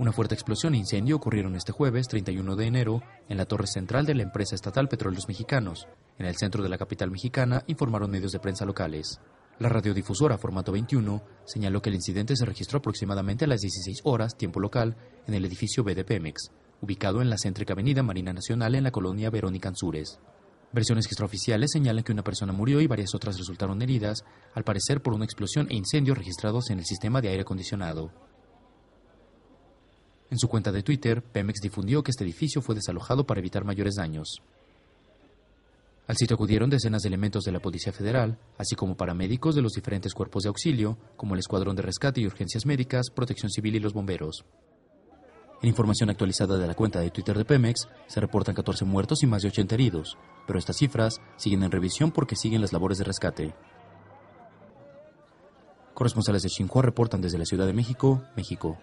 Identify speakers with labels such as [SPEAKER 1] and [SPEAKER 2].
[SPEAKER 1] Una fuerte explosión
[SPEAKER 2] e incendio ocurrieron este jueves 31 de enero en la torre central de la empresa estatal Petróleos Mexicanos, en el centro de la capital mexicana, informaron medios de prensa locales. La radiodifusora Formato 21 señaló que el incidente se registró aproximadamente a las 16 horas, tiempo local, en el edificio B de Pemex, ubicado en la céntrica avenida Marina Nacional en la colonia Verónica Anzures. Versiones extraoficiales señalan que una persona murió y varias otras resultaron heridas, al parecer por una explosión e incendio registrados en el sistema de aire acondicionado. En su cuenta de Twitter, Pemex difundió que este edificio fue desalojado para evitar mayores daños. Al sitio acudieron decenas de elementos de la Policía Federal, así como paramédicos de los diferentes cuerpos de auxilio, como el Escuadrón de Rescate y Urgencias Médicas, Protección Civil y los bomberos. En información actualizada de la cuenta de Twitter de Pemex, se reportan 14 muertos y más de 80 heridos, pero estas cifras siguen en revisión porque siguen las labores de rescate.
[SPEAKER 1] Corresponsales de Xinhua reportan desde la Ciudad de México, México.